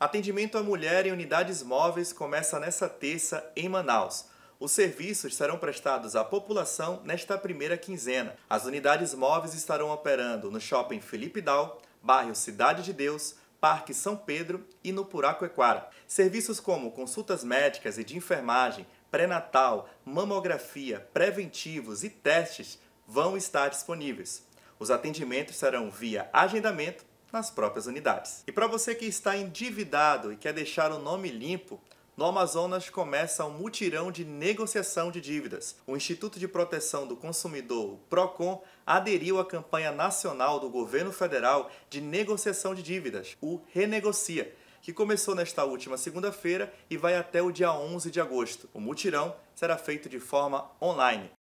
Atendimento à mulher em unidades móveis começa nesta terça em Manaus. Os serviços serão prestados à população nesta primeira quinzena. As unidades móveis estarão operando no Shopping Felipe Dal, bairro Cidade de Deus, Parque São Pedro e no Puracu-Equara. Serviços como consultas médicas e de enfermagem, pré-natal, mamografia, preventivos e testes vão estar disponíveis. Os atendimentos serão via agendamento nas próprias unidades. E para você que está endividado e quer deixar o nome limpo, no Amazonas começa um mutirão de negociação de dívidas. O Instituto de Proteção do Consumidor, Procon, aderiu à campanha nacional do governo federal de negociação de dívidas, o Renegocia, que começou nesta última segunda-feira e vai até o dia 11 de agosto. O mutirão será feito de forma online.